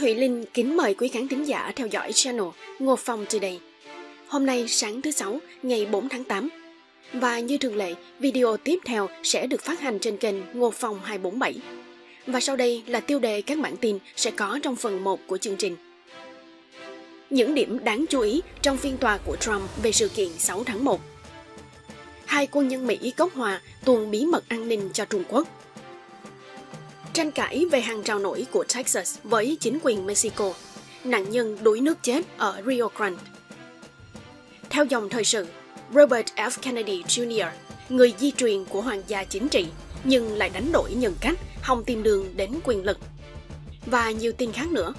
Thủy Linh kính mời quý khán thính giả theo dõi channel Ngô Phong Today. Hôm nay sáng thứ Sáu, ngày 4 tháng 8. Và như thường lệ, video tiếp theo sẽ được phát hành trên kênh Ngô Phong 247. Và sau đây là tiêu đề các bản tin sẽ có trong phần 1 của chương trình. Những điểm đáng chú ý trong phiên tòa của Trump về sự kiện 6 tháng 1. Hai quân nhân Mỹ gốc hòa tuồn bí mật an ninh cho Trung Quốc. Tranh cãi về hàng rào nổi của Texas với chính quyền Mexico. Nạn nhân đuối nước chết ở Rio Grande. Theo dòng thời sự, Robert F. Kennedy Jr., người di truyền của hoàng gia chính trị, nhưng lại đánh đổi nhân cách, hòng tìm đường đến quyền lực. Và nhiều tin khác nữa.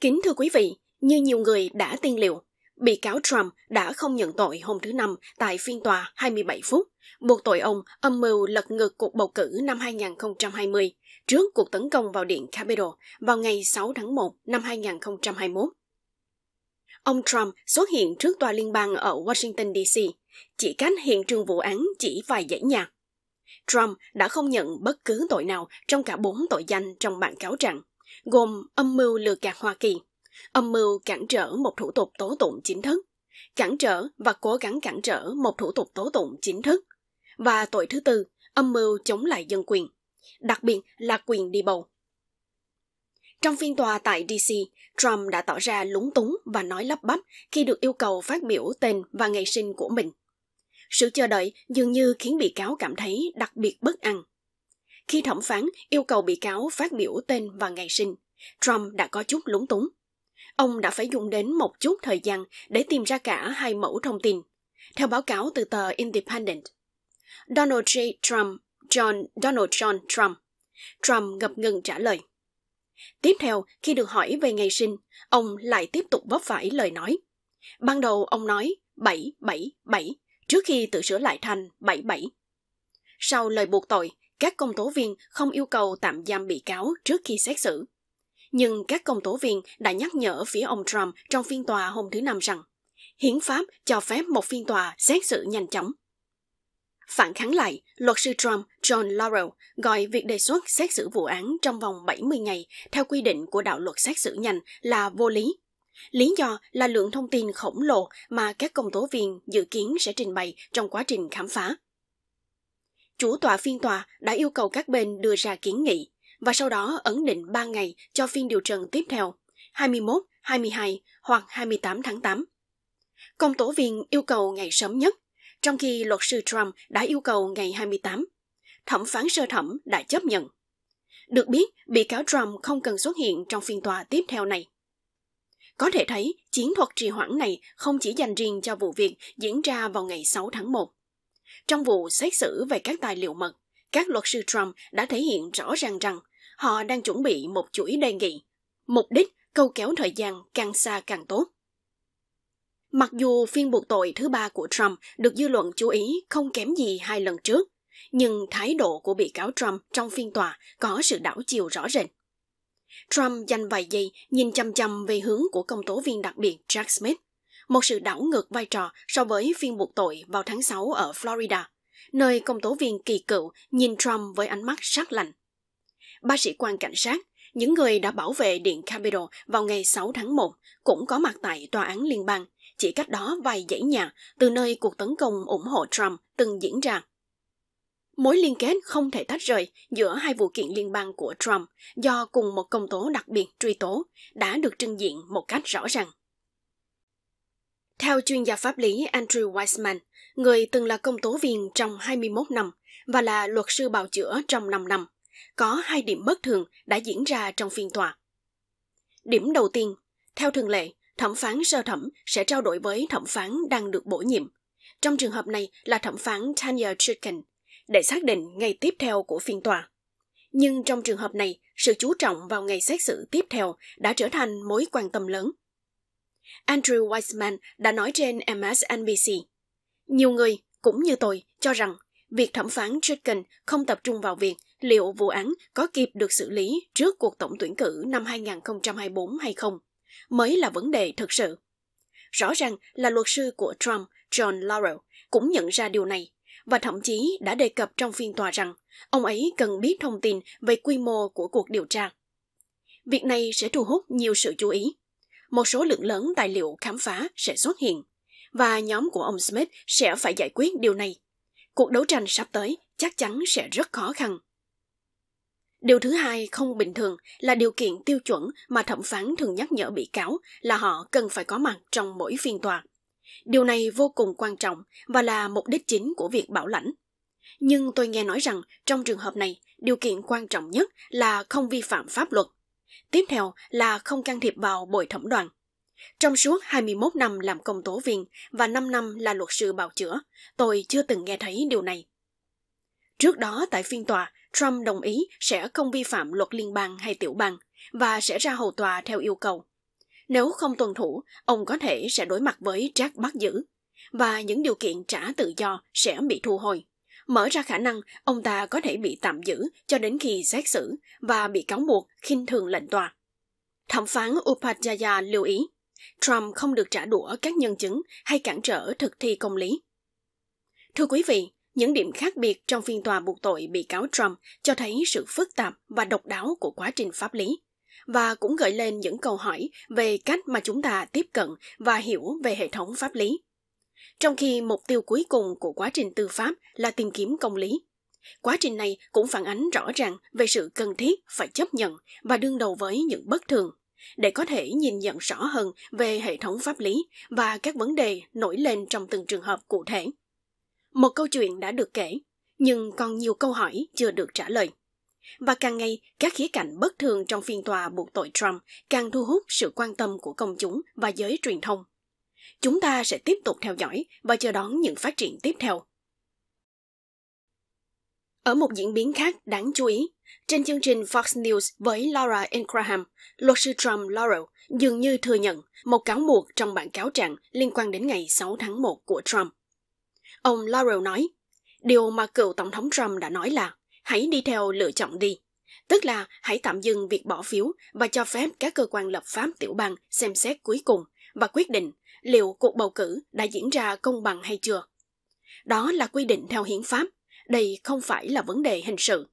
Kính thưa quý vị, như nhiều người đã tiên liệu, Bị cáo Trump đã không nhận tội hôm thứ Năm tại phiên tòa 27 phút, buộc tội ông âm mưu lật ngược cuộc bầu cử năm 2020 trước cuộc tấn công vào Điện Capitol vào ngày 6 tháng 1 năm 2021. Ông Trump xuất hiện trước tòa liên bang ở Washington D.C., chỉ cách hiện trường vụ án chỉ vài dãy nhà. Trump đã không nhận bất cứ tội nào trong cả bốn tội danh trong bản cáo trạng, gồm âm mưu lừa gạt Hoa Kỳ, âm mưu cản trở một thủ tục tố tụng chính thức, cản trở và cố gắng cản trở một thủ tục tố tụng chính thức. Và tội thứ tư, âm mưu chống lại dân quyền, đặc biệt là quyền đi bầu. Trong phiên tòa tại DC, Trump đã tỏ ra lúng túng và nói lắp bắp khi được yêu cầu phát biểu tên và ngày sinh của mình. Sự chờ đợi dường như khiến bị cáo cảm thấy đặc biệt bất an. Khi thẩm phán yêu cầu bị cáo phát biểu tên và ngày sinh, Trump đã có chút lúng túng ông đã phải dùng đến một chút thời gian để tìm ra cả hai mẫu thông tin, theo báo cáo từ tờ Independent. Donald J. Trump, John Donald John Trump. Trump ngập ngừng trả lời. Tiếp theo, khi được hỏi về ngày sinh, ông lại tiếp tục bóp phải lời nói. Ban đầu ông nói 777 trước khi tự sửa lại thành 77. Sau lời buộc tội, các công tố viên không yêu cầu tạm giam bị cáo trước khi xét xử. Nhưng các công tố viên đã nhắc nhở phía ông Trump trong phiên tòa hôm thứ Năm rằng hiến pháp cho phép một phiên tòa xét xử nhanh chóng. Phản kháng lại, luật sư Trump John Laurel gọi việc đề xuất xét xử vụ án trong vòng 70 ngày theo quy định của đạo luật xét xử nhanh là vô lý. Lý do là lượng thông tin khổng lồ mà các công tố viên dự kiến sẽ trình bày trong quá trình khám phá. Chủ tọa phiên tòa đã yêu cầu các bên đưa ra kiến nghị và sau đó ấn định 3 ngày cho phiên điều trần tiếp theo, 21, 22 hoặc 28 tháng 8. Công tố viên yêu cầu ngày sớm nhất, trong khi luật sư Trump đã yêu cầu ngày 28. Thẩm phán sơ thẩm đã chấp nhận. Được biết, bị cáo Trump không cần xuất hiện trong phiên tòa tiếp theo này. Có thể thấy, chiến thuật trì hoãn này không chỉ dành riêng cho vụ việc diễn ra vào ngày 6 tháng 1. Trong vụ xét xử về các tài liệu mật, các luật sư Trump đã thể hiện rõ ràng rằng họ đang chuẩn bị một chuỗi đề nghị, mục đích câu kéo thời gian càng xa càng tốt. Mặc dù phiên buộc tội thứ ba của Trump được dư luận chú ý không kém gì hai lần trước, nhưng thái độ của bị cáo Trump trong phiên tòa có sự đảo chiều rõ rệt. Trump dành vài giây nhìn chăm chăm về hướng của công tố viên đặc biệt Jack Smith, một sự đảo ngược vai trò so với phiên buộc tội vào tháng 6 ở Florida – nơi công tố viên kỳ cựu nhìn Trump với ánh mắt sắc lạnh. Ba sĩ quan cảnh sát, những người đã bảo vệ Điện Capitol vào ngày 6 tháng 1 cũng có mặt tại Tòa án Liên bang, chỉ cách đó vài dãy nhà từ nơi cuộc tấn công ủng hộ Trump từng diễn ra. Mối liên kết không thể tách rời giữa hai vụ kiện liên bang của Trump do cùng một công tố đặc biệt truy tố đã được trưng diện một cách rõ ràng. Theo chuyên gia pháp lý Andrew Weissman, người từng là công tố viên trong 21 năm và là luật sư bào chữa trong 5 năm, có hai điểm bất thường đã diễn ra trong phiên tòa. Điểm đầu tiên, theo thường lệ, thẩm phán sơ thẩm sẽ trao đổi với thẩm phán đang được bổ nhiệm. Trong trường hợp này là thẩm phán Tanya Chicken, để xác định ngày tiếp theo của phiên tòa. Nhưng trong trường hợp này, sự chú trọng vào ngày xét xử tiếp theo đã trở thành mối quan tâm lớn – Andrew Weissman đã nói trên MSNBC. Nhiều người, cũng như tôi, cho rằng việc thẩm phán Chicken không tập trung vào việc liệu vụ án có kịp được xử lý trước cuộc tổng tuyển cử năm 2024 hay không, mới là vấn đề thực sự. Rõ ràng là luật sư của Trump, John Laurel, cũng nhận ra điều này và thậm chí đã đề cập trong phiên tòa rằng ông ấy cần biết thông tin về quy mô của cuộc điều tra. Việc này sẽ thu hút nhiều sự chú ý một số lượng lớn tài liệu khám phá sẽ xuất hiện, và nhóm của ông Smith sẽ phải giải quyết điều này. Cuộc đấu tranh sắp tới chắc chắn sẽ rất khó khăn. Điều thứ hai không bình thường là điều kiện tiêu chuẩn mà thẩm phán thường nhắc nhở bị cáo là họ cần phải có mặt trong mỗi phiên tòa. Điều này vô cùng quan trọng và là mục đích chính của việc bảo lãnh. Nhưng tôi nghe nói rằng trong trường hợp này, điều kiện quan trọng nhất là không vi phạm pháp luật. Tiếp theo là không can thiệp vào bồi thẩm đoàn. Trong suốt 21 năm làm công tố viên và 5 năm là luật sư bào chữa, tôi chưa từng nghe thấy điều này. Trước đó tại phiên tòa, Trump đồng ý sẽ không vi phạm luật liên bang hay tiểu bang và sẽ ra hầu tòa theo yêu cầu. Nếu không tuân thủ, ông có thể sẽ đối mặt với trác bắt giữ và những điều kiện trả tự do sẽ bị thu hồi mở ra khả năng ông ta có thể bị tạm giữ cho đến khi xét xử và bị cáo buộc khinh thường lệnh tòa. Thẩm phán Upadhyaya lưu ý, Trump không được trả đũa các nhân chứng hay cản trở thực thi công lý. Thưa quý vị, những điểm khác biệt trong phiên tòa buộc tội bị cáo Trump cho thấy sự phức tạp và độc đáo của quá trình pháp lý và cũng gợi lên những câu hỏi về cách mà chúng ta tiếp cận và hiểu về hệ thống pháp lý trong khi mục tiêu cuối cùng của quá trình tư pháp là tìm kiếm công lý. Quá trình này cũng phản ánh rõ ràng về sự cần thiết phải chấp nhận và đương đầu với những bất thường để có thể nhìn nhận rõ hơn về hệ thống pháp lý và các vấn đề nổi lên trong từng trường hợp cụ thể. Một câu chuyện đã được kể, nhưng còn nhiều câu hỏi chưa được trả lời. Và càng ngày, các khía cạnh bất thường trong phiên tòa buộc tội Trump càng thu hút sự quan tâm của công chúng và giới truyền thông. Chúng ta sẽ tiếp tục theo dõi và chờ đón những phát triển tiếp theo. Ở một diễn biến khác đáng chú ý, trên chương trình Fox News với Laura Ingraham, luật sư Trump Laurel dường như thừa nhận một cáo buộc trong bản cáo trạng liên quan đến ngày 6 tháng 1 của Trump. Ông Laurel nói, điều mà cựu Tổng thống Trump đã nói là hãy đi theo lựa chọn đi, tức là hãy tạm dừng việc bỏ phiếu và cho phép các cơ quan lập pháp tiểu bang xem xét cuối cùng và quyết định liệu cuộc bầu cử đã diễn ra công bằng hay chưa. Đó là quy định theo hiến pháp, đây không phải là vấn đề hình sự.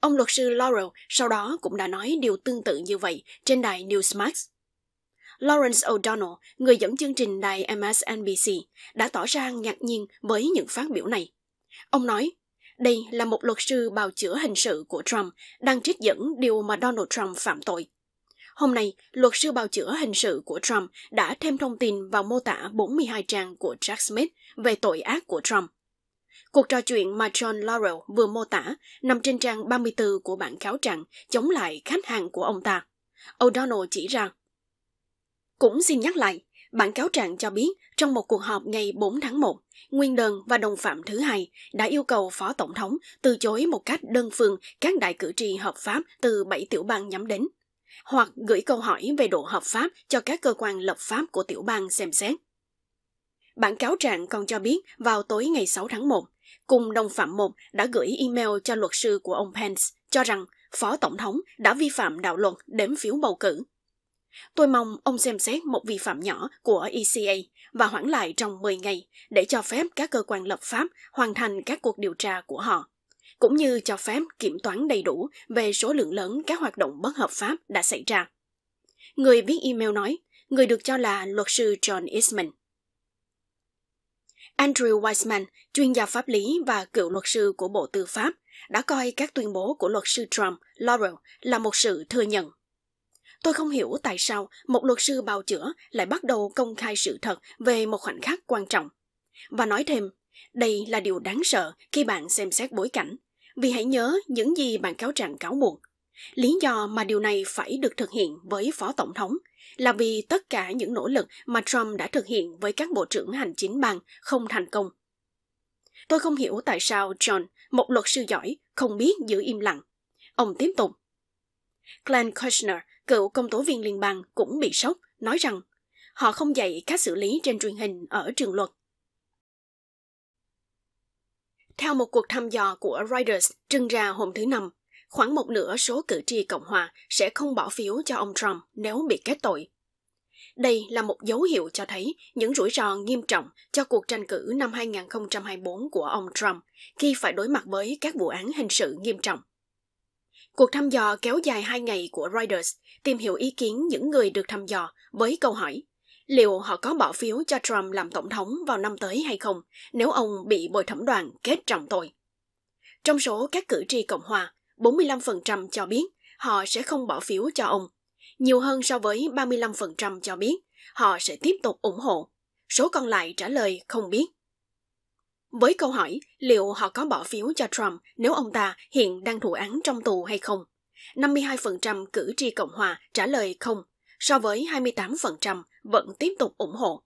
Ông luật sư Laurel sau đó cũng đã nói điều tương tự như vậy trên đài Newsmax. Lawrence O'Donnell, người dẫn chương trình đài MSNBC, đã tỏ ra ngạc nhiên với những phát biểu này. Ông nói, đây là một luật sư bào chữa hình sự của Trump đang trích dẫn điều mà Donald Trump phạm tội. Hôm nay, luật sư bào chữa hình sự của Trump đã thêm thông tin vào mô tả 42 trang của Jack Smith về tội ác của Trump. Cuộc trò chuyện mà John Laurel vừa mô tả nằm trên trang 34 của bản cáo trạng chống lại khách hàng của ông ta. O'Donnell chỉ ra. Cũng xin nhắc lại, bản cáo trạng cho biết trong một cuộc họp ngày 4 tháng 1, Nguyên Đơn và đồng phạm thứ hai đã yêu cầu Phó Tổng thống từ chối một cách đơn phương các đại cử tri hợp pháp từ bảy tiểu bang nhắm đến – hoặc gửi câu hỏi về độ hợp pháp cho các cơ quan lập pháp của tiểu bang xem xét. Bản cáo trạng còn cho biết vào tối ngày 6 tháng 1, cùng đồng phạm một đã gửi email cho luật sư của ông Pence cho rằng Phó Tổng thống đã vi phạm đạo luật đếm phiếu bầu cử. Tôi mong ông xem xét một vi phạm nhỏ của ECA và hoãn lại trong 10 ngày để cho phép các cơ quan lập pháp hoàn thành các cuộc điều tra của họ cũng như cho phép kiểm toán đầy đủ về số lượng lớn các hoạt động bất hợp pháp đã xảy ra. Người viết email nói, người được cho là luật sư John Eastman. Andrew Weissman, chuyên gia pháp lý và cựu luật sư của Bộ Tư pháp, đã coi các tuyên bố của luật sư Trump, Laurel, là một sự thừa nhận. Tôi không hiểu tại sao một luật sư bào chữa lại bắt đầu công khai sự thật về một khoảnh khắc quan trọng. Và nói thêm, đây là điều đáng sợ khi bạn xem xét bối cảnh, vì hãy nhớ những gì bản cáo trạng cáo buộc. Lý do mà điều này phải được thực hiện với Phó Tổng thống là vì tất cả những nỗ lực mà Trump đã thực hiện với các bộ trưởng hành chính bang không thành công. Tôi không hiểu tại sao John, một luật sư giỏi, không biết giữ im lặng. Ông tiếp tục. Glenn Kushner, cựu công tố viên liên bang, cũng bị sốc, nói rằng họ không dạy cách xử lý trên truyền hình ở trường luật. Theo một cuộc thăm dò của Reuters trưng ra hôm thứ Năm, khoảng một nửa số cử tri Cộng hòa sẽ không bỏ phiếu cho ông Trump nếu bị kết tội. Đây là một dấu hiệu cho thấy những rủi ro nghiêm trọng cho cuộc tranh cử năm 2024 của ông Trump khi phải đối mặt với các vụ án hình sự nghiêm trọng. Cuộc thăm dò kéo dài hai ngày của Reuters tìm hiểu ý kiến những người được thăm dò với câu hỏi liệu họ có bỏ phiếu cho Trump làm tổng thống vào năm tới hay không nếu ông bị bồi thẩm đoàn kết trọng tội. Trong số các cử tri Cộng hòa, 45% cho biết họ sẽ không bỏ phiếu cho ông, nhiều hơn so với 35% cho biết họ sẽ tiếp tục ủng hộ. Số còn lại trả lời không biết. Với câu hỏi liệu họ có bỏ phiếu cho Trump nếu ông ta hiện đang thụ án trong tù hay không, 52% cử tri Cộng hòa trả lời không so với 28% vẫn tiếp tục ủng hộ.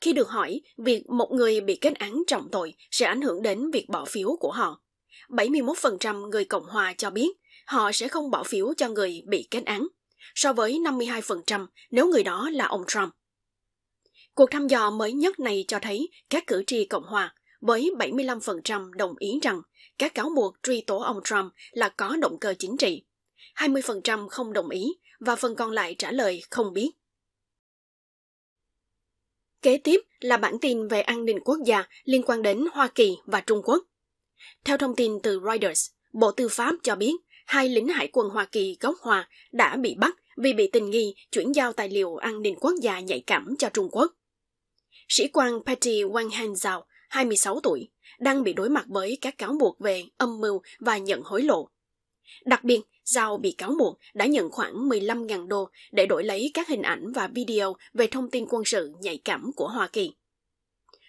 Khi được hỏi việc một người bị kết án trọng tội sẽ ảnh hưởng đến việc bỏ phiếu của họ, 71% người Cộng hòa cho biết họ sẽ không bỏ phiếu cho người bị kết án, so với 52% nếu người đó là ông Trump. Cuộc thăm dò mới nhất này cho thấy các cử tri Cộng hòa với 75% đồng ý rằng các cáo buộc truy tố ông Trump là có động cơ chính trị. 20% không đồng ý và phần còn lại trả lời không biết. Kế tiếp là bản tin về an ninh quốc gia liên quan đến Hoa Kỳ và Trung Quốc. Theo thông tin từ Reuters, Bộ Tư pháp cho biết hai lính hải quân Hoa Kỳ gốc Hòa đã bị bắt vì bị tình nghi chuyển giao tài liệu an ninh quốc gia nhạy cảm cho Trung Quốc. Sĩ quan Patty Wang Han 26 tuổi, đang bị đối mặt với các cáo buộc về âm mưu và nhận hối lộ Đặc biệt, Giao bị cáo buộc đã nhận khoảng 15.000 đô để đổi lấy các hình ảnh và video về thông tin quân sự nhạy cảm của Hoa Kỳ.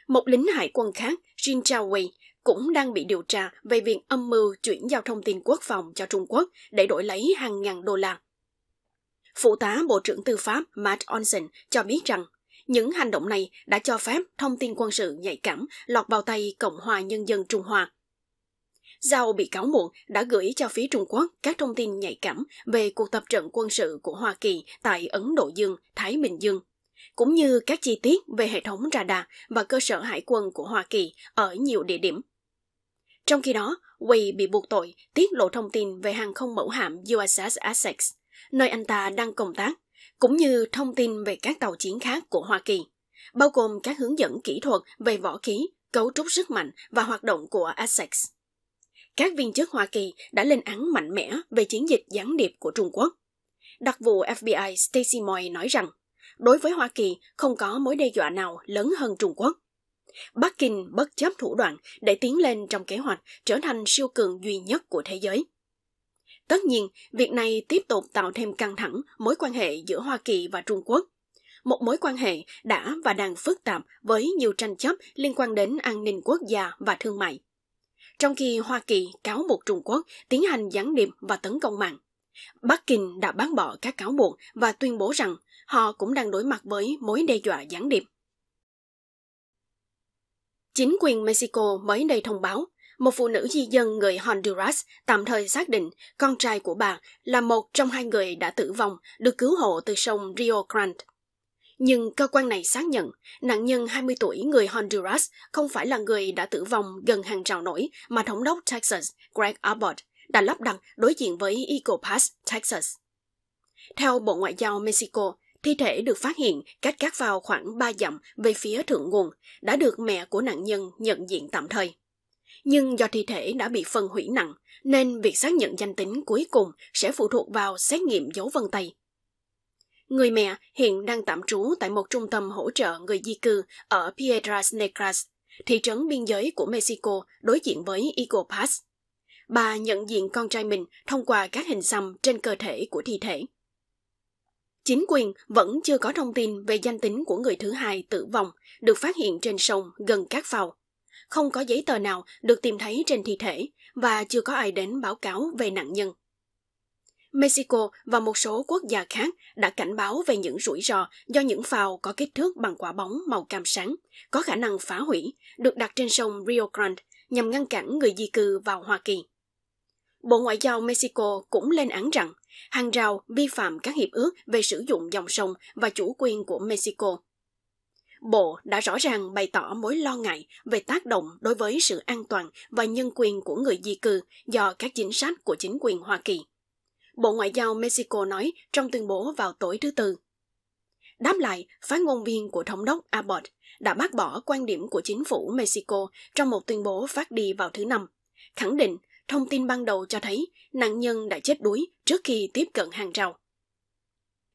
Một lính hải quân khác, Jin Chao-wei, cũng đang bị điều tra về việc âm mưu chuyển giao thông tin quốc phòng cho Trung Quốc để đổi lấy hàng ngàn đô la. Phụ tá Bộ trưởng Tư pháp Matt Olson cho biết rằng những hành động này đã cho phép thông tin quân sự nhạy cảm lọt vào tay Cộng hòa Nhân dân Trung Hoa – Giao bị cáo muộn đã gửi cho phía Trung Quốc các thông tin nhạy cảm về cuộc tập trận quân sự của Hoa Kỳ tại Ấn Độ Dương, Thái Bình Dương, cũng như các chi tiết về hệ thống radar và cơ sở hải quân của Hoa Kỳ ở nhiều địa điểm. Trong khi đó, Wei bị buộc tội tiết lộ thông tin về hàng không mẫu hạm USS Essex, nơi anh ta đang công tác, cũng như thông tin về các tàu chiến khác của Hoa Kỳ, bao gồm các hướng dẫn kỹ thuật về võ khí, cấu trúc sức mạnh và hoạt động của Essex các viên chức Hoa Kỳ đã lên án mạnh mẽ về chiến dịch gián điệp của Trung Quốc. Đặc vụ FBI Stacy Moy nói rằng, đối với Hoa Kỳ không có mối đe dọa nào lớn hơn Trung Quốc. Bắc Kinh bất chấp thủ đoạn để tiến lên trong kế hoạch trở thành siêu cường duy nhất của thế giới. Tất nhiên, việc này tiếp tục tạo thêm căng thẳng mối quan hệ giữa Hoa Kỳ và Trung Quốc. Một mối quan hệ đã và đang phức tạp với nhiều tranh chấp liên quan đến an ninh quốc gia và thương mại trong khi Hoa Kỳ cáo buộc Trung Quốc tiến hành gián điệp và tấn công mạng. Bắc Kinh đã bác bỏ các cáo buộc và tuyên bố rằng họ cũng đang đối mặt với mối đe dọa gián điệp. Chính quyền Mexico mới đây thông báo, một phụ nữ di dân người Honduras tạm thời xác định con trai của bà là một trong hai người đã tử vong được cứu hộ từ sông Rio Grande. Nhưng cơ quan này xác nhận, nạn nhân 20 tuổi người Honduras không phải là người đã tử vong gần hàng rào nổi mà thống đốc Texas Greg Abbott đã lắp đặt đối diện với Eagle Pass, Texas. Theo Bộ Ngoại giao Mexico, thi thể được phát hiện cách cát vào khoảng 3 dặm về phía thượng nguồn, đã được mẹ của nạn nhân nhận diện tạm thời. Nhưng do thi thể đã bị phân hủy nặng, nên việc xác nhận danh tính cuối cùng sẽ phụ thuộc vào xét nghiệm dấu vân tay Người mẹ hiện đang tạm trú tại một trung tâm hỗ trợ người di cư ở Piedras Negras, thị trấn biên giới của Mexico đối diện với Eagle Pass. Bà nhận diện con trai mình thông qua các hình xăm trên cơ thể của thi thể. Chính quyền vẫn chưa có thông tin về danh tính của người thứ hai tử vong được phát hiện trên sông gần các phao. Không có giấy tờ nào được tìm thấy trên thi thể và chưa có ai đến báo cáo về nạn nhân. Mexico và một số quốc gia khác đã cảnh báo về những rủi ro do những phao có kích thước bằng quả bóng màu cam sáng, có khả năng phá hủy, được đặt trên sông Rio Grande nhằm ngăn cản người di cư vào Hoa Kỳ. Bộ Ngoại giao Mexico cũng lên án rằng hàng rào vi phạm các hiệp ước về sử dụng dòng sông và chủ quyền của Mexico. Bộ đã rõ ràng bày tỏ mối lo ngại về tác động đối với sự an toàn và nhân quyền của người di cư do các chính sách của chính quyền Hoa Kỳ. Bộ Ngoại giao Mexico nói trong tuyên bố vào tối thứ Tư. Đáp lại, phát ngôn viên của thống đốc Abbott đã bác bỏ quan điểm của chính phủ Mexico trong một tuyên bố phát đi vào thứ Năm, khẳng định thông tin ban đầu cho thấy nạn nhân đã chết đuối trước khi tiếp cận hàng rào.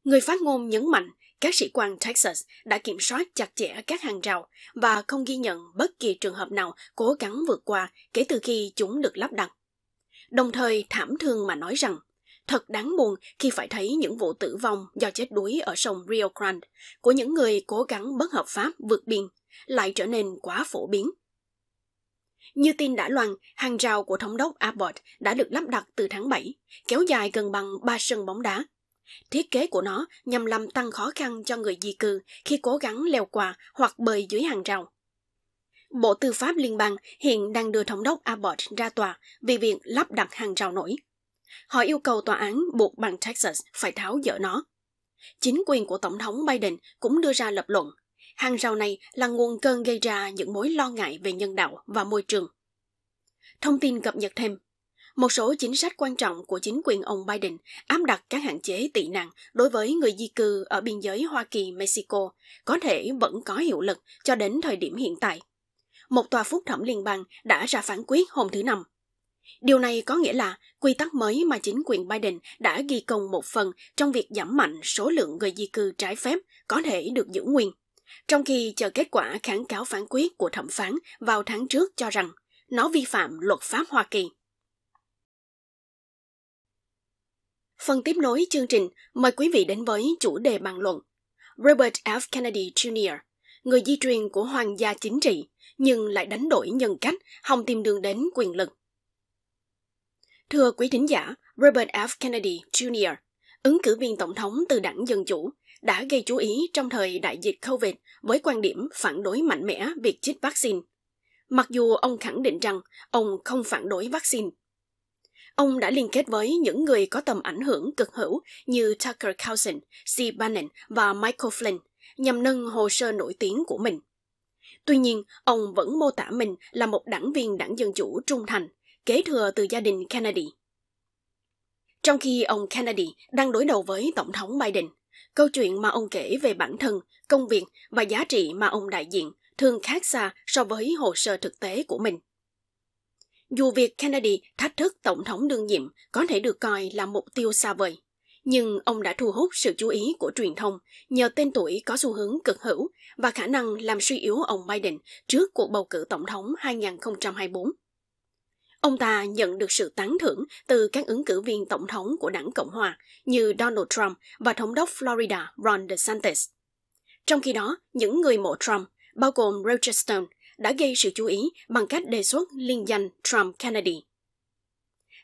Người phát ngôn nhấn mạnh các sĩ quan Texas đã kiểm soát chặt chẽ các hàng rào và không ghi nhận bất kỳ trường hợp nào cố gắng vượt qua kể từ khi chúng được lắp đặt. Đồng thời thảm thương mà nói rằng Thật đáng buồn khi phải thấy những vụ tử vong do chết đuối ở sông Rio Grande của những người cố gắng bất hợp pháp vượt biên lại trở nên quá phổ biến. Như tin đã loan, hàng rào của thống đốc Abbott đã được lắp đặt từ tháng 7, kéo dài gần bằng ba sân bóng đá. Thiết kế của nó nhằm làm tăng khó khăn cho người di cư khi cố gắng leo qua hoặc bơi dưới hàng rào. Bộ Tư pháp Liên bang hiện đang đưa thống đốc Abbott ra tòa vì việc lắp đặt hàng rào nổi. Họ yêu cầu tòa án buộc bang Texas phải tháo dỡ nó. Chính quyền của Tổng thống Biden cũng đưa ra lập luận hàng rào này là nguồn cơn gây ra những mối lo ngại về nhân đạo và môi trường. Thông tin cập nhật thêm, một số chính sách quan trọng của chính quyền ông Biden áp đặt các hạn chế tị nạn đối với người di cư ở biên giới Hoa Kỳ-Mexico có thể vẫn có hiệu lực cho đến thời điểm hiện tại. Một tòa phúc thẩm liên bang đã ra phán quyết hôm thứ Năm. Điều này có nghĩa là quy tắc mới mà chính quyền Biden đã ghi công một phần trong việc giảm mạnh số lượng người di cư trái phép có thể được giữ nguyên. Trong khi chờ kết quả kháng cáo phán quyết của thẩm phán vào tháng trước cho rằng nó vi phạm luật pháp Hoa Kỳ. Phần tiếp nối chương trình, mời quý vị đến với chủ đề bàn luận. Robert F. Kennedy Jr., người di truyền của hoàng gia chính trị, nhưng lại đánh đổi nhân cách, hòng tìm đường đến quyền lực. Thưa quý thính giả, Robert F. Kennedy Jr., ứng cử viên tổng thống từ đảng Dân Chủ, đã gây chú ý trong thời đại dịch COVID với quan điểm phản đối mạnh mẽ việc chích vaccine. Mặc dù ông khẳng định rằng ông không phản đối vaccine. Ông đã liên kết với những người có tầm ảnh hưởng cực hữu như Tucker Carlson, Steve Bannon và Michael Flynn nhằm nâng hồ sơ nổi tiếng của mình. Tuy nhiên, ông vẫn mô tả mình là một đảng viên đảng Dân Chủ trung thành – kế thừa từ gia đình Kennedy. Trong khi ông Kennedy đang đối đầu với Tổng thống Biden, câu chuyện mà ông kể về bản thân, công việc và giá trị mà ông đại diện thường khác xa so với hồ sơ thực tế của mình. Dù việc Kennedy thách thức Tổng thống đương nhiệm có thể được coi là mục tiêu xa vời, nhưng ông đã thu hút sự chú ý của truyền thông nhờ tên tuổi có xu hướng cực hữu và khả năng làm suy yếu ông Biden trước cuộc bầu cử tổng thống 2024. Ông ta nhận được sự tán thưởng từ các ứng cử viên tổng thống của đảng Cộng hòa như Donald Trump và thống đốc Florida Ron DeSantis. Trong khi đó, những người mộ Trump, bao gồm Roger Stone, đã gây sự chú ý bằng cách đề xuất liên danh Trump Kennedy.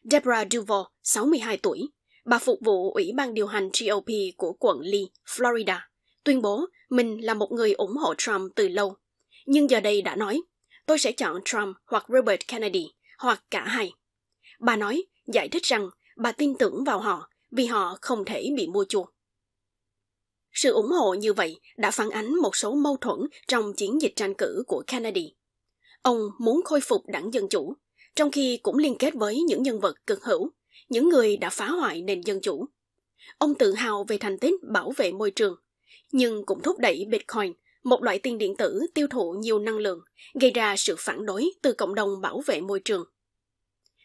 Deborah Duval, 62 tuổi, bà phục vụ Ủy ban điều hành GOP của quận Lee, Florida, tuyên bố mình là một người ủng hộ Trump từ lâu. Nhưng giờ đây đã nói, tôi sẽ chọn Trump hoặc Robert Kennedy hoặc cả hai. Bà nói, giải thích rằng bà tin tưởng vào họ vì họ không thể bị mua chuộc. Sự ủng hộ như vậy đã phản ánh một số mâu thuẫn trong chiến dịch tranh cử của Kennedy. Ông muốn khôi phục đảng Dân Chủ, trong khi cũng liên kết với những nhân vật cực hữu, những người đã phá hoại nền dân chủ. Ông tự hào về thành tích bảo vệ môi trường, nhưng cũng thúc đẩy Bitcoin một loại tiền điện tử tiêu thụ nhiều năng lượng, gây ra sự phản đối từ cộng đồng bảo vệ môi trường.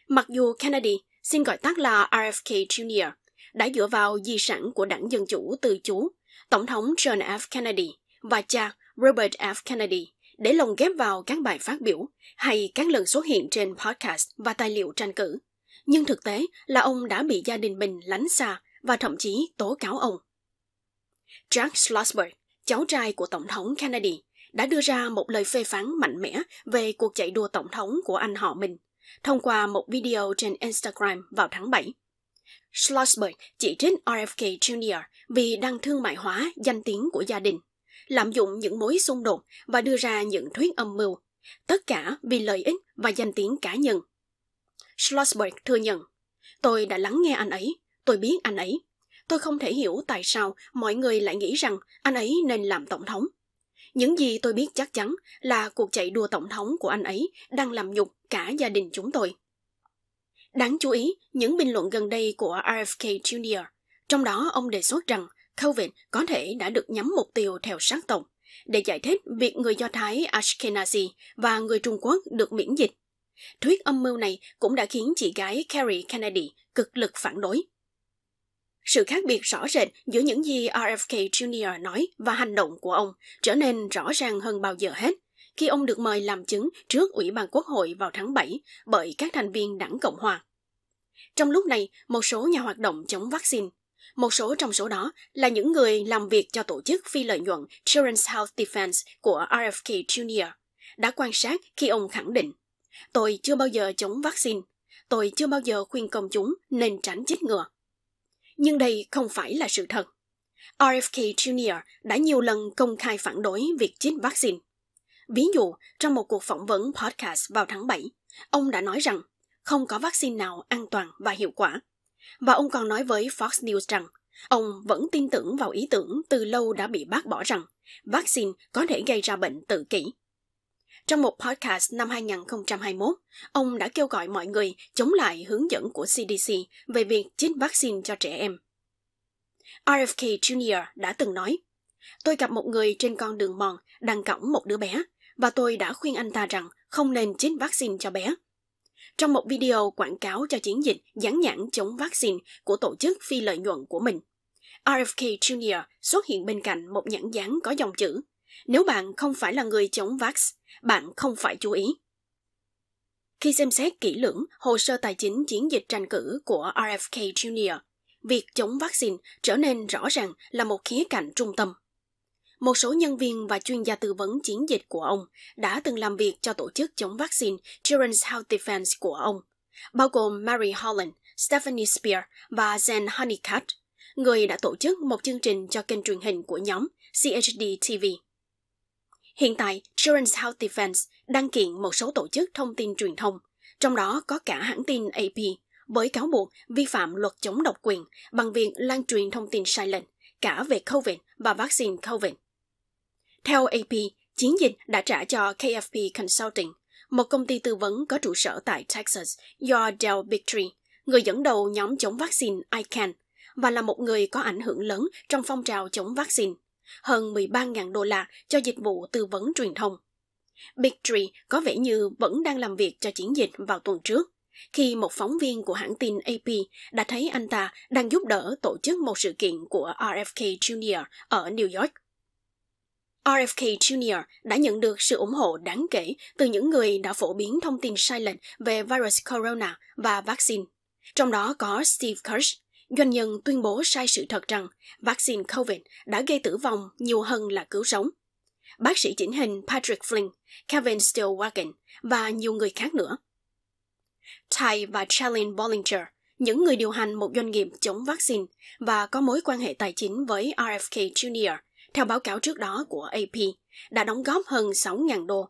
Mặc dù Kennedy, xin gọi tắt là RFK Jr., đã dựa vào di sản của đảng Dân Chủ từ chú, Tổng thống John F. Kennedy và cha Robert F. Kennedy để lồng ghép vào các bài phát biểu hay các lần xuất hiện trên podcast và tài liệu tranh cử. Nhưng thực tế là ông đã bị gia đình mình lánh xa và thậm chí tố cáo ông. Jack Schlossberg, cháu trai của Tổng thống Kennedy, đã đưa ra một lời phê phán mạnh mẽ về cuộc chạy đua Tổng thống của anh họ mình, thông qua một video trên Instagram vào tháng 7. Schlossberg chỉ trích RFK Jr. vì đang thương mại hóa danh tiếng của gia đình, lạm dụng những mối xung đột và đưa ra những thuyết âm mưu, tất cả vì lợi ích và danh tiếng cá nhân. Schlossberg thừa nhận, tôi đã lắng nghe anh ấy, tôi biết anh ấy, Tôi không thể hiểu tại sao mọi người lại nghĩ rằng anh ấy nên làm tổng thống. Những gì tôi biết chắc chắn là cuộc chạy đua tổng thống của anh ấy đang làm nhục cả gia đình chúng tôi. Đáng chú ý, những bình luận gần đây của RFK Jr., trong đó ông đề xuất rằng Calvin có thể đã được nhắm mục tiêu theo sát tổng, để giải thích việc người Do Thái Ashkenazi và người Trung Quốc được miễn dịch. Thuyết âm mưu này cũng đã khiến chị gái Carrie Kennedy cực lực phản đối. Sự khác biệt rõ rệt giữa những gì RFK Jr. nói và hành động của ông trở nên rõ ràng hơn bao giờ hết khi ông được mời làm chứng trước Ủy ban Quốc hội vào tháng 7 bởi các thành viên đảng Cộng hòa. Trong lúc này, một số nhà hoạt động chống vaccine, một số trong số đó là những người làm việc cho tổ chức phi lợi nhuận Children's Health Defense của RFK Jr., đã quan sát khi ông khẳng định Tôi chưa bao giờ chống vaccine. Tôi chưa bao giờ khuyên công chúng nên tránh chích ngừa. Nhưng đây không phải là sự thật. RFK Jr. đã nhiều lần công khai phản đối việc chích vaccine. Ví dụ, trong một cuộc phỏng vấn podcast vào tháng 7, ông đã nói rằng không có vaccine nào an toàn và hiệu quả. Và ông còn nói với Fox News rằng ông vẫn tin tưởng vào ý tưởng từ lâu đã bị bác bỏ rằng vaccine có thể gây ra bệnh tự kỷ. Trong một podcast năm 2021, ông đã kêu gọi mọi người chống lại hướng dẫn của CDC về việc chích vaccine cho trẻ em. RFK Jr. đã từng nói, Tôi gặp một người trên con đường mòn đang cõng một đứa bé và tôi đã khuyên anh ta rằng không nên chích vaccine cho bé. Trong một video quảng cáo cho chiến dịch dán nhãn chống vaccine của tổ chức phi lợi nhuận của mình, RFK Jr. xuất hiện bên cạnh một nhãn dán có dòng chữ Nếu bạn không phải là người chống vax, bạn không phải chú ý. Khi xem xét kỹ lưỡng hồ sơ tài chính chiến dịch tranh cử của RFK Jr., việc chống vaccine trở nên rõ ràng là một khía cạnh trung tâm. Một số nhân viên và chuyên gia tư vấn chiến dịch của ông đã từng làm việc cho tổ chức chống vaccine Children's Health Defense của ông, bao gồm Mary Holland, Stephanie Spear và Zen Honeycutt, người đã tổ chức một chương trình cho kênh truyền hình của nhóm CHD TV. Hiện tại, Children's Health Defense đăng kiện một số tổ chức thông tin truyền thông, trong đó có cả hãng tin AP, với cáo buộc vi phạm luật chống độc quyền bằng việc lan truyền thông tin sai lệch cả về COVID và vaccine COVID. Theo AP, chiến dịch đã trả cho KFP Consulting, một công ty tư vấn có trụ sở tại Texas do Dell Bigtree, người dẫn đầu nhóm chống vaccine ICANN, và là một người có ảnh hưởng lớn trong phong trào chống vaccine hơn 13.000 đô la cho dịch vụ tư vấn truyền thông. Big Tree có vẻ như vẫn đang làm việc cho chiến dịch vào tuần trước, khi một phóng viên của hãng tin AP đã thấy anh ta đang giúp đỡ tổ chức một sự kiện của RFK Jr. ở New York. RFK Jr. đã nhận được sự ủng hộ đáng kể từ những người đã phổ biến thông tin sai lệch về virus corona và vaccine, trong đó có Steve Kirsch, Doanh nhân tuyên bố sai sự thật rằng vaccine COVID đã gây tử vong nhiều hơn là cứu sống. Bác sĩ chỉnh hình Patrick Flynn, Kevin Stillwagon và nhiều người khác nữa. Ty và Charlene Bollinger, những người điều hành một doanh nghiệp chống vaccine và có mối quan hệ tài chính với RFK Jr., theo báo cáo trước đó của AP, đã đóng góp hơn 6.000 đô.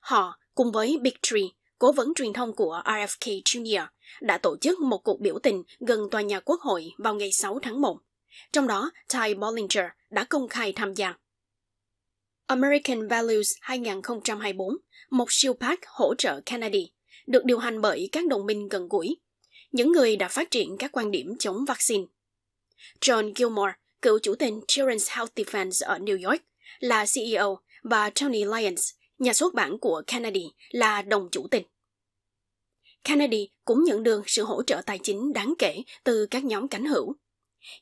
Họ, cùng với Big Tree, cố vấn truyền thông của RFK Jr. đã tổ chức một cuộc biểu tình gần tòa nhà quốc hội vào ngày 6 tháng 1. Trong đó, Ty Bollinger đã công khai tham gia. American Values 2024, một siêu PAC hỗ trợ Kennedy, được điều hành bởi các đồng minh gần gũi, những người đã phát triển các quan điểm chống vaccine. John Gilmore, cựu chủ tịch Children's Health Defense ở New York, là CEO và Tony Lyons, nhà xuất bản của Kennedy, là đồng chủ tịch. Kennedy cũng nhận được sự hỗ trợ tài chính đáng kể từ các nhóm cánh hữu.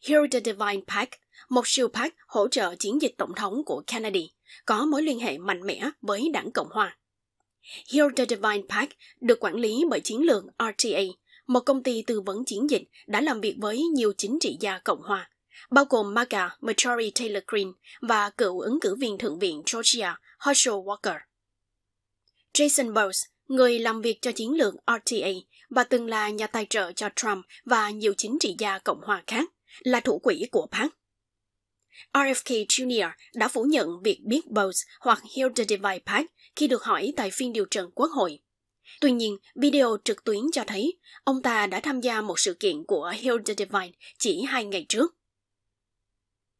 Here the Divine Pack, một siêu pack hỗ trợ chiến dịch tổng thống của Kennedy, có mối liên hệ mạnh mẽ với đảng Cộng Hòa. Here the Divine Pack được quản lý bởi chiến lược RTA, một công ty tư vấn chiến dịch đã làm việc với nhiều chính trị gia Cộng Hòa, bao gồm MAGA Marjorie Taylor Greene và cựu ứng cử viên Thượng viện Georgia Herschel Walker. Jason Bowles, người làm việc cho chiến lược RTA và từng là nhà tài trợ cho Trump và nhiều chính trị gia Cộng hòa khác, là thủ quỹ của PAC. RFK Jr. đã phủ nhận việc biết Bose hoặc Hilda Divide Park khi được hỏi tại phiên điều trần quốc hội. Tuy nhiên, video trực tuyến cho thấy ông ta đã tham gia một sự kiện của Hill Hilda Divide chỉ hai ngày trước.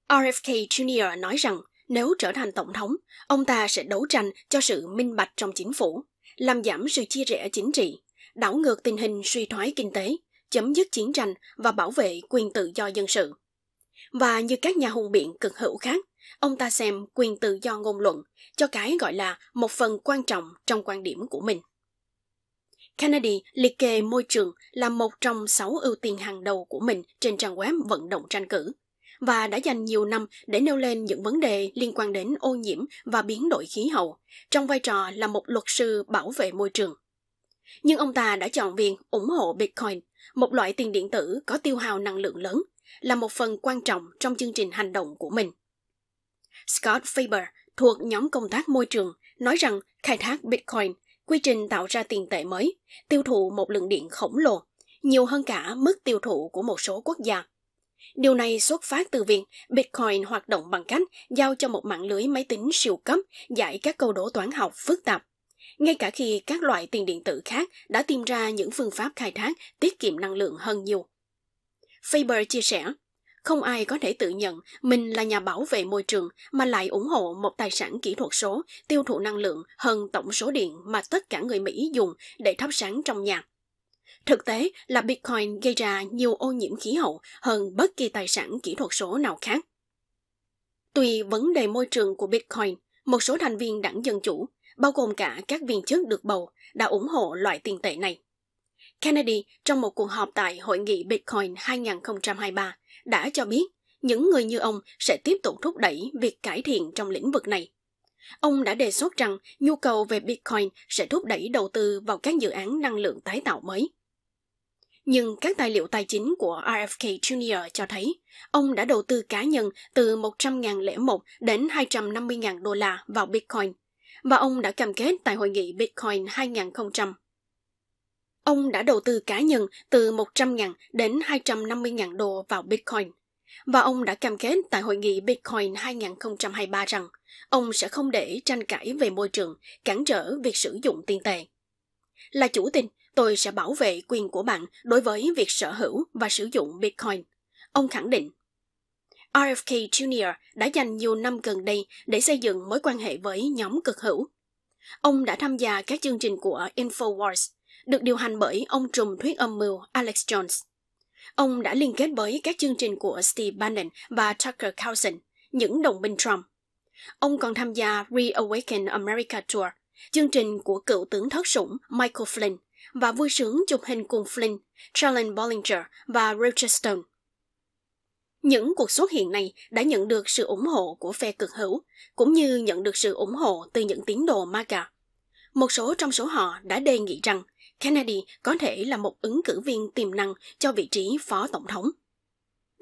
RFK Jr. nói rằng nếu trở thành tổng thống, ông ta sẽ đấu tranh cho sự minh bạch trong chính phủ làm giảm sự chia rẽ chính trị, đảo ngược tình hình suy thoái kinh tế, chấm dứt chiến tranh và bảo vệ quyền tự do dân sự. Và như các nhà hùng biện cực hữu khác, ông ta xem quyền tự do ngôn luận cho cái gọi là một phần quan trọng trong quan điểm của mình. Kennedy liệt kê môi trường là một trong sáu ưu tiên hàng đầu của mình trên trang web vận động tranh cử, và đã dành nhiều năm để nêu lên những vấn đề liên quan đến ô nhiễm và biến đổi khí hậu, trong vai trò là một luật sư bảo vệ môi trường. Nhưng ông ta đã chọn việc ủng hộ Bitcoin, một loại tiền điện tử có tiêu hao năng lượng lớn, là một phần quan trọng trong chương trình hành động của mình. Scott Faber thuộc nhóm công tác môi trường nói rằng khai thác Bitcoin, quy trình tạo ra tiền tệ mới, tiêu thụ một lượng điện khổng lồ, nhiều hơn cả mức tiêu thụ của một số quốc gia Điều này xuất phát từ việc Bitcoin hoạt động bằng cách giao cho một mạng lưới máy tính siêu cấp giải các câu đố toán học phức tạp. Ngay cả khi các loại tiền điện tử khác đã tìm ra những phương pháp khai thác tiết kiệm năng lượng hơn nhiều. Faber chia sẻ, không ai có thể tự nhận mình là nhà bảo vệ môi trường mà lại ủng hộ một tài sản kỹ thuật số tiêu thụ năng lượng hơn tổng số điện mà tất cả người Mỹ dùng để thắp sáng trong nhà. Thực tế là Bitcoin gây ra nhiều ô nhiễm khí hậu hơn bất kỳ tài sản kỹ thuật số nào khác. Tuy vấn đề môi trường của Bitcoin, một số thành viên đảng Dân Chủ, bao gồm cả các viên chức được bầu, đã ủng hộ loại tiền tệ này. Kennedy trong một cuộc họp tại Hội nghị Bitcoin 2023 đã cho biết những người như ông sẽ tiếp tục thúc đẩy việc cải thiện trong lĩnh vực này. Ông đã đề xuất rằng nhu cầu về Bitcoin sẽ thúc đẩy đầu tư vào các dự án năng lượng tái tạo mới. Nhưng các tài liệu tài chính của RFK Jr. cho thấy, ông đã đầu tư cá nhân từ 100.001 đến 250.000 đô la vào Bitcoin, và ông đã cam kết tại hội nghị Bitcoin 2000. Ông đã đầu tư cá nhân từ 100.000 đến 250.000 đô vào Bitcoin, và ông đã cam kết tại hội nghị Bitcoin 2023 rằng ông sẽ không để tranh cãi về môi trường cản trở việc sử dụng tiền tệ. Là chủ tịch Tôi sẽ bảo vệ quyền của bạn đối với việc sở hữu và sử dụng Bitcoin. Ông khẳng định. RFK Jr. đã dành nhiều năm gần đây để xây dựng mối quan hệ với nhóm cực hữu. Ông đã tham gia các chương trình của Infowars, được điều hành bởi ông trùm thuyết âm mưu Alex Jones. Ông đã liên kết với các chương trình của Steve Bannon và Tucker Carlson, những đồng minh Trump. Ông còn tham gia Reawaken America Tour, chương trình của cựu tướng thất sủng Michael Flynn và vui sướng chụp hình cùng Flynn, Charlene Bollinger và Rachel Stone. Những cuộc xuất hiện này đã nhận được sự ủng hộ của phe cực hữu, cũng như nhận được sự ủng hộ từ những tín đồ MAGA. Một số trong số họ đã đề nghị rằng Kennedy có thể là một ứng cử viên tiềm năng cho vị trí phó tổng thống.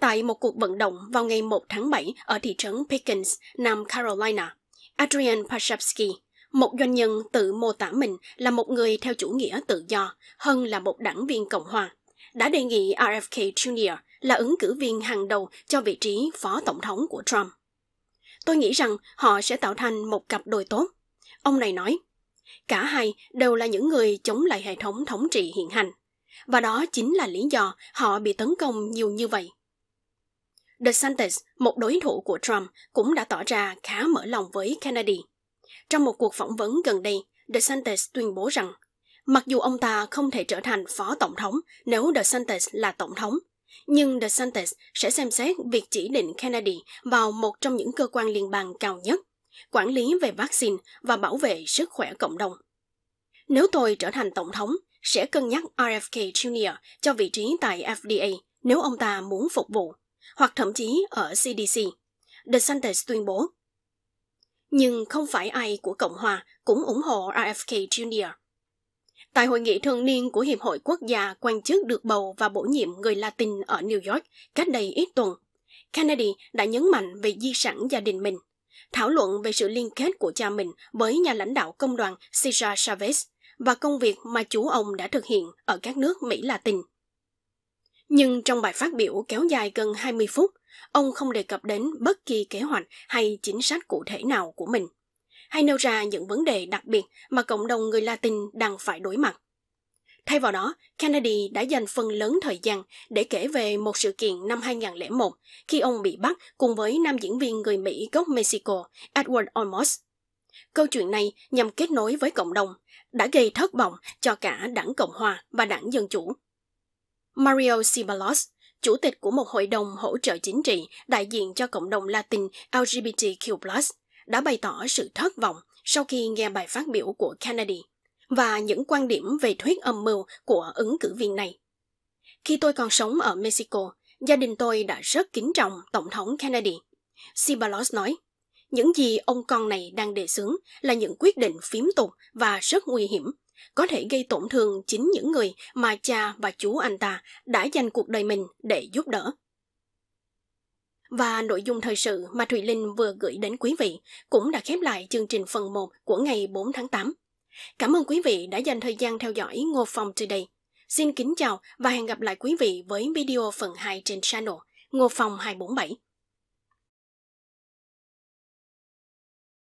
Tại một cuộc vận động vào ngày 1 tháng 7 ở thị trấn Pickens, Nam Carolina, Adrian Pashapsky, một doanh nhân tự mô tả mình là một người theo chủ nghĩa tự do hơn là một đảng viên Cộng hòa, đã đề nghị RFK Jr. là ứng cử viên hàng đầu cho vị trí phó tổng thống của Trump. Tôi nghĩ rằng họ sẽ tạo thành một cặp đôi tốt. Ông này nói, cả hai đều là những người chống lại hệ thống thống trị hiện hành. Và đó chính là lý do họ bị tấn công nhiều như vậy. DeSantis, một đối thủ của Trump, cũng đã tỏ ra khá mở lòng với Kennedy – trong một cuộc phỏng vấn gần đây, DeSantis tuyên bố rằng mặc dù ông ta không thể trở thành phó tổng thống nếu DeSantis là tổng thống, nhưng DeSantis sẽ xem xét việc chỉ định Kennedy vào một trong những cơ quan liên bang cao nhất, quản lý về vaccine và bảo vệ sức khỏe cộng đồng. Nếu tôi trở thành tổng thống, sẽ cân nhắc RFK Jr. cho vị trí tại FDA nếu ông ta muốn phục vụ, hoặc thậm chí ở CDC. DeSantis tuyên bố nhưng không phải ai của Cộng hòa cũng ủng hộ RFK Jr. Tại hội nghị thường niên của Hiệp hội Quốc gia quan chức được bầu và bổ nhiệm người Latin ở New York cách đây ít tuần, Kennedy đã nhấn mạnh về di sản gia đình mình, thảo luận về sự liên kết của cha mình với nhà lãnh đạo công đoàn Cesar Chavez và công việc mà chú ông đã thực hiện ở các nước Mỹ Latin. Nhưng trong bài phát biểu kéo dài gần 20 phút, Ông không đề cập đến bất kỳ kế hoạch hay chính sách cụ thể nào của mình, hay nêu ra những vấn đề đặc biệt mà cộng đồng người Latin đang phải đối mặt. Thay vào đó, Kennedy đã dành phần lớn thời gian để kể về một sự kiện năm 2001 khi ông bị bắt cùng với nam diễn viên người Mỹ gốc Mexico Edward Olmos. Câu chuyện này nhằm kết nối với cộng đồng, đã gây thất vọng cho cả đảng Cộng Hòa và đảng Dân Chủ. Mario Ciballos, chủ tịch của một hội đồng hỗ trợ chính trị đại diện cho cộng đồng Latin LGBTQ+, đã bày tỏ sự thất vọng sau khi nghe bài phát biểu của Kennedy và những quan điểm về thuyết âm mưu của ứng cử viên này. Khi tôi còn sống ở Mexico, gia đình tôi đã rất kính trọng Tổng thống Kennedy. Sibalos nói, những gì ông con này đang đề xướng là những quyết định phiếm tục và rất nguy hiểm có thể gây tổn thương chính những người mà cha và chú anh ta đã dành cuộc đời mình để giúp đỡ. Và nội dung thời sự mà Thùy Linh vừa gửi đến quý vị cũng đã khép lại chương trình phần 1 của ngày 4 tháng 8. Cảm ơn quý vị đã dành thời gian theo dõi Ngô Phong Today. Xin kính chào và hẹn gặp lại quý vị với video phần 2 trên channel Ngô Phong 247.